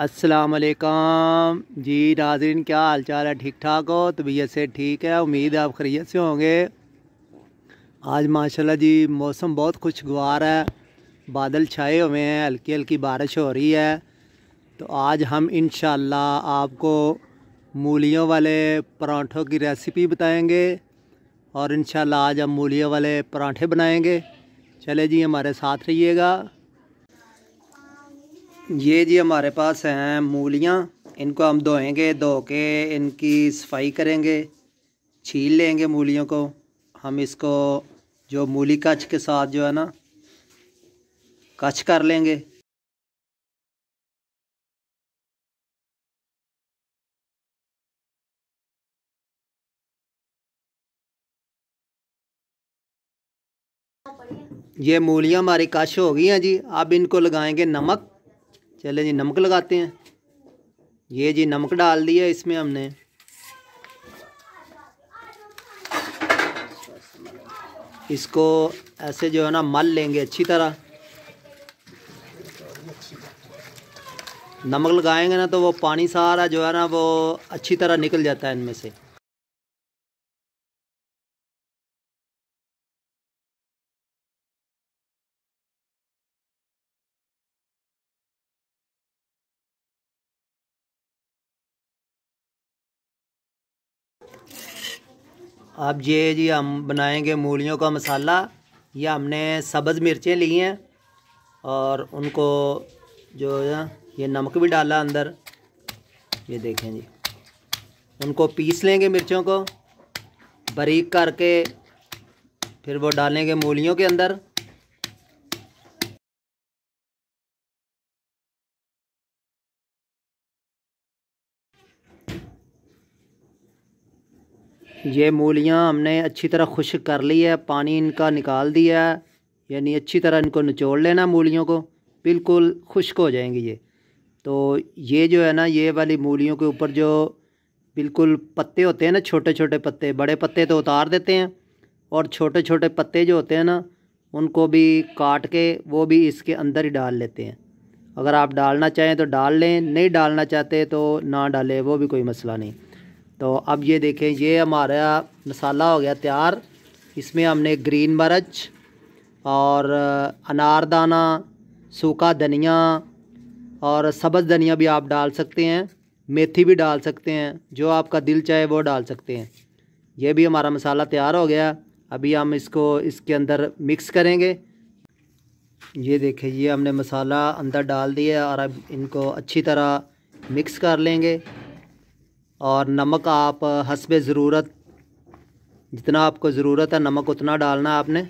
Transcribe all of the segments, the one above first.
असलकम जी नाजरीन क्या हाल चाल है ठीक ठाक हो तबीयत से ठीक है उम्मीद है आप खरीत से होंगे आज माशाल्लाह जी मौसम बहुत खुशगवार है बादल छाए हुए हैं हल्की हल्की बारिश हो रही है तो आज हम इन आपको मूलियों वाले पराठों की रेसिपी बताएंगे और इन आज हम मूलियों वाले पराठे बनाएंगे चले जी हमारे साथ रहिएगा ये जी हमारे पास हैं मूलियाँ इनको हम धोएंगे धो के इनकी सफाई करेंगे छील लेंगे मूलियों को हम इसको जो मूली कच्छ के साथ जो है ना कच्छ कर लेंगे ये मूलियाँ हमारी कश हो गई हैं जी अब इनको लगाएंगे नमक चले जी नमक लगाते हैं ये जी नमक डाल दिया इसमें हमने इसको ऐसे जो है ना मल लेंगे अच्छी तरह नमक लगाएंगे ना तो वो पानी सारा जो है ना वो अच्छी तरह निकल जाता है इनमें से अब ये जी हम बनाएंगे मूलियों का मसाला ये हमने सब्ज़ मिर्चें ली हैं और उनको जो है ये नमक भी डाला अंदर ये देखें जी उनको पीस लेंगे मिर्चों को बारीक करके फिर वो डालेंगे मूलियों के अंदर ये मूलियाँ हमने अच्छी तरह खुश्क कर ली है पानी इनका निकाल दिया है यानी अच्छी तरह इनको निचोड़ लेना मूलियों को बिल्कुल खुश्क हो जाएंगी ये तो ये जो है ना ये वाली मूलियों के ऊपर जो बिल्कुल पत्ते होते हैं ना छोटे छोटे पत्ते बड़े पत्ते तो उतार देते हैं और छोटे छोटे पत्ते जो होते हैं ना उनको भी काट के वो भी इसके अंदर ही डाल लेते हैं अगर आप डालना चाहें तो डाल लें नहीं डालना चाहते तो ना डालें वो भी कोई मसला नहीं तो अब ये देखें ये हमारा मसाला हो गया तैयार इसमें हमने ग्रीन मरच और अनारदाना सूखा धनिया और सब्ज़ धनिया भी आप डाल सकते हैं मेथी भी डाल सकते हैं जो आपका दिल चाहे वो डाल सकते हैं ये भी हमारा मसाला तैयार हो गया अभी हम इसको इसके अंदर मिक्स करेंगे ये देखें ये हमने मसाला अंदर डाल दिया और अब इनको अच्छी तरह मिक्स कर लेंगे और नमक आप हसब ज़रूरत जितना आपको ज़रूरत है नमक उतना डालना आपने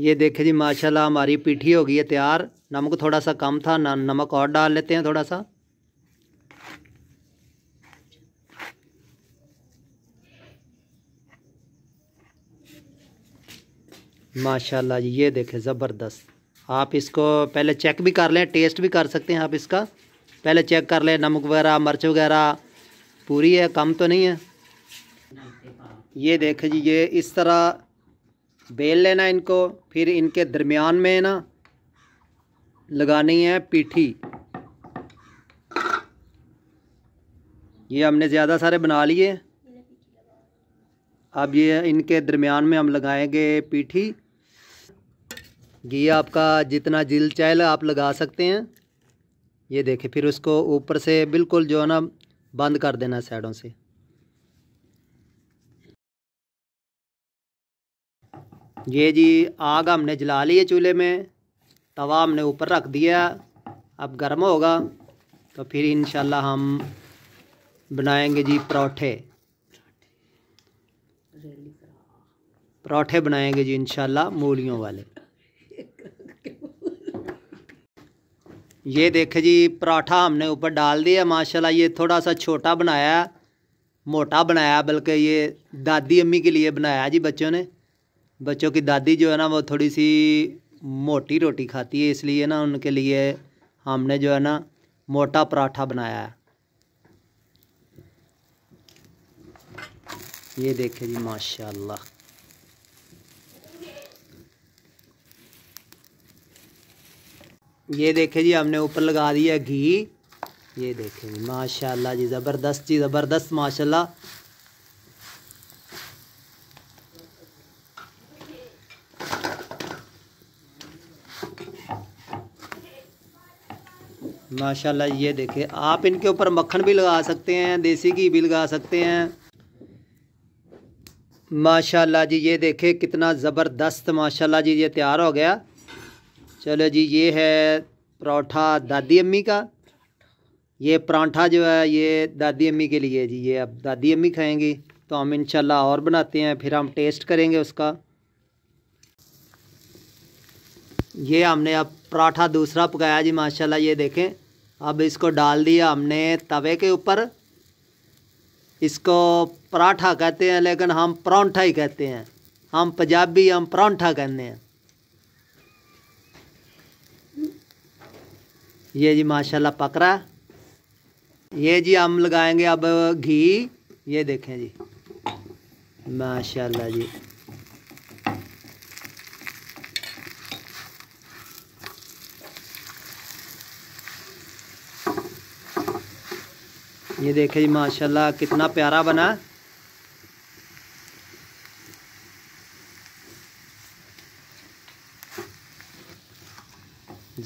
ये देखे जी माशाल्लाह हमारी पीठी हो गई है तैयार नमक थोड़ा सा कम था ना नमक और डाल लेते हैं थोड़ा सा माशाल्लाह जी ये देखें ज़बरदस्त आप इसको पहले चेक भी कर लें टेस्ट भी कर सकते हैं आप इसका पहले चेक कर लें नमक वगैरह मिर्च वगैरह पूरी है कम तो नहीं है ये देखें जी ये इस तरह बेल लेना इनको फिर इनके दरमियान में ना लगानी है पीठी ये हमने ज़्यादा सारे बना लिए अब ये इनके दरमियान में हम लगाएंगे पीठी ये आपका जितना जिल चाहे आप लगा सकते हैं ये देखें फिर उसको ऊपर से बिल्कुल जो है ना बंद कर देना साइडों से ये जी आग हमने जला ली है चूल्हे में तवा हमने ऊपर रख दिया अब गर्म होगा तो फिर इन हम बनाएंगे जी परौठे परौठे बनाएंगे जी इनशाला मूलियों वाले ये देखे जी पराठा हमने ऊपर डाल दिया माशाल्लाह ये थोड़ा सा छोटा बनाया मोटा बनाया बल्कि ये दादी अम्मी के लिए बनाया जी बच्चों ने बच्चों की दादी जो है ना वो थोड़ी सी मोटी रोटी खाती है इसलिए ना उनके लिए हमने जो है ना मोटा पराठा बनाया है ये देखे जी माशाल्लाह ये देखे जी हमने ऊपर लगा दिया घी ये देखे जी माशाल्लाह जी ज़बरदस्त जी ज़बरदस्त माशाल्लाह माशाल्लाह ये देखें आप इनके ऊपर मक्खन भी लगा सकते हैं देसी घी भी लगा सकते हैं माशाल्लाह जी ये देखें कितना ज़बरदस्त माशाल्लाह जी ये तैयार हो गया चलो जी ये है परोठा दादी अम्मी का ये परांठा जो है ये दादी अम्मी के लिए जी ये अब दादी अम्मी खाएंगी तो हम इंशाल्लाह और बनाते हैं फिर हम टेस्ट करेंगे उसका ये हमने अब पराठा दूसरा पकाया जी माशाल्लाह ये देखें अब इसको डाल दिया हमने तवे के ऊपर इसको पराठा कहते हैं लेकिन हम परौंठा ही कहते हैं हम पंजाबी हम परौंठा कहते हैं ये जी माशाल्लाह पक रहा है ये जी हम लगाएंगे अब घी ये देखें जी माशाल्लाह जी ये देखे जी माशाल्लाह कितना प्यारा बना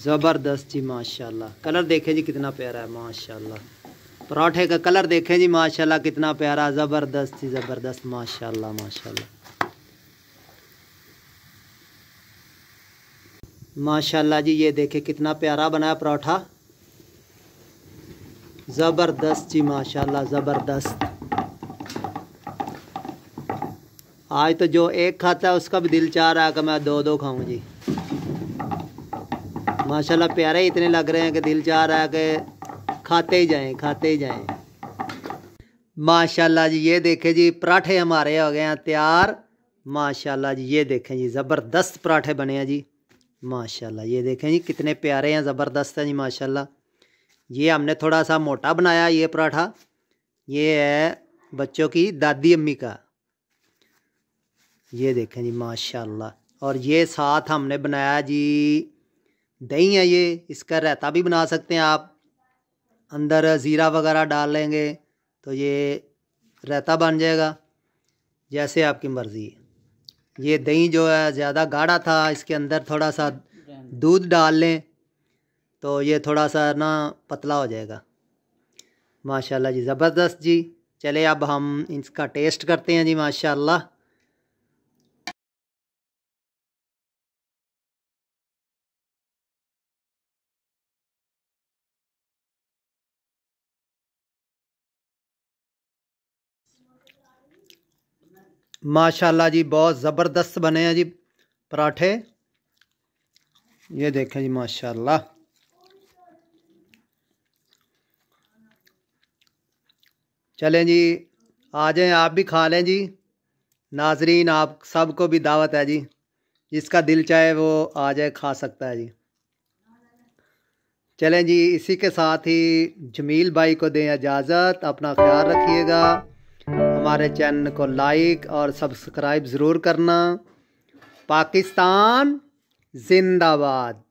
ज़बरदस्त जी माशाल्लाह कलर देखे जी कितना प्यारा है माशाल्लाह पराठे का कलर देखें जी माशाल्लाह कितना प्यारा ज़बरदस्त जी ज़बरदस्त माशाल्लाह माशाल्लाह माशाल्लाह जी ये देखे कितना प्यारा बनाया पराठा ज़बरदस्त जी माशाल्लाह ज़बरदस्त आज तो जो एक खाता है उसका भी दिल चाह रहा है कि मैं दो दो खाऊं जी माशाल्लाह प्यारे ही इतने लग रहे हैं कि दिल चाह रहा है कि खाते ही जाएं खाते ही जाएं माशाल्लाह जी ये देखें जी पराठे हमारे हो गए हैं तैयार माशाल्लाह जी ये देखें जी ज़बरदस्त पराठे बने हैं जी माशाल्लाह ये देखें जी कितने प्यारे हैं ज़बरदस्त हैं जी माशाल्लाह ये हमने थोड़ा सा मोटा बनाया ये पराठा ये है बच्चों की दादी अम्मी का ये देखें जी माशाल्लाह और ये साथ हमने बनाया जी दही है ये इसका रायता भी बना सकते हैं आप अंदर ज़ीरा वगैरह डाल लेंगे तो ये रायता बन जाएगा जैसे आपकी मर्ज़ी है ये दही जो है ज़्यादा गाढ़ा था इसके अंदर थोड़ा सा दूध डाल लें तो ये थोड़ा सा ना पतला हो जाएगा माशाल्लाह जी ज़बरदस्त जी चले अब हम इसका टेस्ट करते हैं जी माशाल्लाह माशाल्लाह जी बहुत ज़बरदस्त बने हैं जी पराठे ये देखें जी माशाल्लाह चलें जी आ जाएँ आप भी खा लें जी नाजरीन आप सबको भी दावत है जी जिसका दिल चाहे वो आ जाए खा सकता है जी चलें जी इसी के साथ ही जमील भाई को दें इजाज़त अपना ख्याल रखिएगा हमारे चैनल को लाइक और सब्सक्राइब ज़रूर करना पाकिस्तान जिंदाबाद